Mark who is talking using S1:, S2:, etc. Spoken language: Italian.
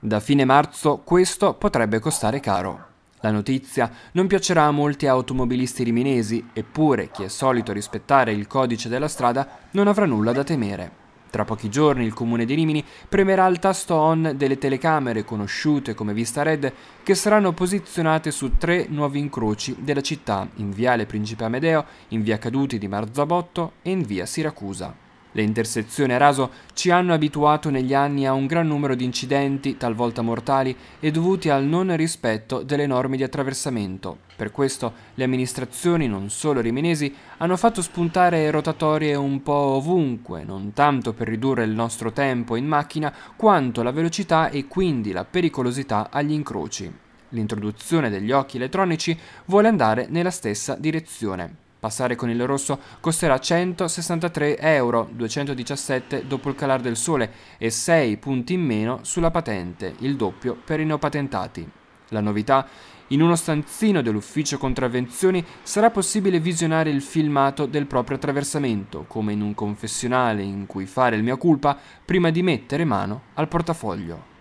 S1: Da fine marzo questo potrebbe costare caro. La notizia non piacerà a molti automobilisti riminesi, eppure chi è solito rispettare il codice della strada non avrà nulla da temere. Tra pochi giorni il comune di Rimini premerà il tasto on delle telecamere conosciute come Vista Red che saranno posizionate su tre nuovi incroci della città in Viale Principe Amedeo, in Via Caduti di Marzabotto e in Via Siracusa. Le intersezioni a raso ci hanno abituato negli anni a un gran numero di incidenti, talvolta mortali, e dovuti al non rispetto delle norme di attraversamento. Per questo le amministrazioni, non solo riminesi, hanno fatto spuntare rotatorie un po' ovunque, non tanto per ridurre il nostro tempo in macchina, quanto la velocità e quindi la pericolosità agli incroci. L'introduzione degli occhi elettronici vuole andare nella stessa direzione. Passare con il rosso costerà 163 euro, 217 dopo il calar del sole e 6 punti in meno sulla patente, il doppio per i neopatentati. La novità? In uno stanzino dell'ufficio contravvenzioni sarà possibile visionare il filmato del proprio attraversamento, come in un confessionale in cui fare il mia colpa prima di mettere mano al portafoglio.